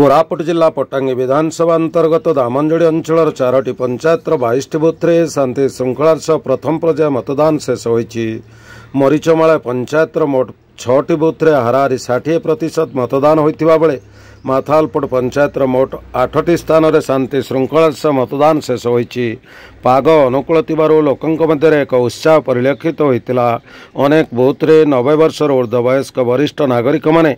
କୋରାପୁଟ ଜିଲ୍ଲା ପଟାଙ୍ଗୀ ବିଧାନସଭା ଅନ୍ତର୍ଗତ ଦାମନଯୋଡ଼ି ଅଞ୍ଚଳର ଚାରୋଟି ପଞ୍ଚାୟତର ବାଇଶଟି ବୁଥ୍ରେ ଶାନ୍ତି ଶୃଙ୍ଖଳାର ସହ ପ୍ରଥମ ପର୍ଯ୍ୟାୟ ମତଦାନ ଶେଷ ହୋଇଛି ମରିଚମାଳା ପଞ୍ଚାୟତର ମୋଟ ଛଅଟି ବୁଥ୍ରେ ହାରାହାରି ଷାଠିଏ ପ୍ରତିଶତ ମତଦାନ ହୋଇଥିବା ବେଳେ ମାଥାଲପୁଟ ପଞ୍ଚାୟତର ମୋଟ ଆଠଟି ସ୍ଥାନରେ ଶାନ୍ତି ଶୃଙ୍ଖଳା ସହ ମତଦାନ ଶେଷ ହୋଇଛି ପାଗ ଅନୁକୂଳ ଥିବାରୁ ଲୋକଙ୍କ ମଧ୍ୟରେ ଏକ ଉତ୍ସାହ ପରିଲକ୍ଷିତ ହୋଇଥିଲା ଅନେକ ବୁଥରେ ନବେ ବର୍ଷର ଉର୍ଦ୍ଧ୍ୱବୟସ୍କ ବରିଷ୍ଠ ନାଗରିକମାନେ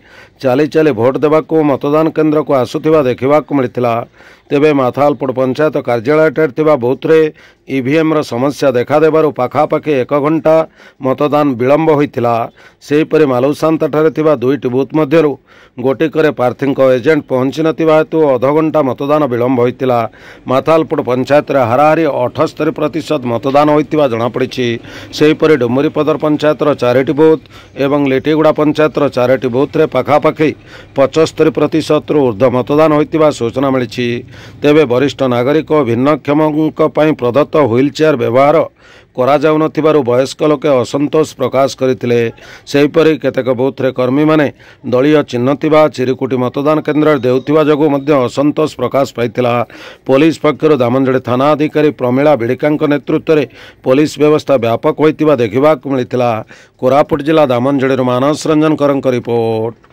ଚାଲି ଚାଲି ଭୋଟ ଦେବାକୁ ମତଦାନ କେନ୍ଦ୍ରକୁ ଆସୁଥିବା ଦେଖିବାକୁ ମିଳିଥିଲା ତେବେ ମାଥାଲପୁର ପଞ୍ଚାୟତ କାର୍ଯ୍ୟାଳୟଠାରେ ଥିବା ବୁଥ୍ରେ ଇଭିଏମ୍ର ସମସ୍ୟା ଦେଖାଦେବାରୁ ପାଖାପାଖି ଏକ ଘଣ୍ଟା ମତଦାନ ବିଳମ୍ବ ହୋଇଥିଲା ସେହିପରି ମାଲୁସାନ୍ତାଠାରେ ଥିବା ଦୁଇଟି ବୁଥ୍ ମଧ୍ୟରୁ ଗୋଟିକରେ ପ୍ରାର୍ଥୀଙ୍କ ଏଜେଣ୍ଟ ପହଞ୍ଚିନଥିବା ହେତୁ ଅଧଘଣ୍ଟା ମତଦାନ ବିଳମ୍ବ ହୋଇଥିଲା ମାଥାଲପୁର ପଞ୍ଚାୟତରେ ହାରାହାରି ଅଠସ୍ତରୀ ପ୍ରତିଶତ ମତଦାନ ହୋଇଥିବା ଜଣାପଡ଼ିଛି ସେହିପରି ଡୁମୁରିପଦର ପଞ୍ଚାୟତର ଚାରିଟି ବୁଥ୍ ଏବଂ ଲିଟିଗୁଡ଼ା ପଞ୍ଚାୟତର ଚାରୋଟି ବୁଥ୍ରେ ପାଖାପାଖି ପଞ୍ଚସ୍ତରୀ ପ୍ରତିଶତରୁ ଉର୍ଦ୍ଧ୍ୱ ମତଦାନ ହୋଇଥିବା ସୂଚନା ମିଳିଛି ତେବେ ବରିଷ୍ଠ ନାଗରିକ ଓ ଭିନ୍ନକ୍ଷମଙ୍କ ପାଇଁ ପ୍ରଦତ୍ତ ହ୍ୱିଲ୍ ଚେୟାର ବ୍ୟବହାର କରାଯାଉନଥିବାରୁ ବୟସ୍କ ଲୋକେ ଅସନ୍ତୋଷ ପ୍ରକାଶ କରିଥିଲେ ସେହିପରି କେତେକ ବୁଥରେ କର୍ମୀମାନେ ଦଳୀୟ ଚିହ୍ନ ଥିବା ଚିରିକୁଟି ମତଦାନ କେନ୍ଦ୍ରରେ ଦେଉଥିବା ଯୋଗୁଁ ମଧ୍ୟ ଅସନ୍ତୋଷ ପ୍ରକାଶ ପାଇଥିଲା ପୋଲିସ ପକ୍ଷରୁ ଧାମଞ୍ଜଡ଼ି ଥାନା ଅଧିକାରୀ ପ୍ରମିଳା ବିଡ଼ିକାଙ୍କ ନେତୃତ୍ୱରେ ପୋଲିସ ବ୍ୟବସ୍ଥା ବ୍ୟାପକ ହୋଇଥିବା ଦେଖିବାକୁ ମିଳିଥିଲା କୋରାପୁଟ ଜିଲ୍ଲା ଧାମଞ୍ଜଡ଼ିରୁ ମାନସ ରଞ୍ଜନ କରଙ୍କ ରିପୋର୍ଟ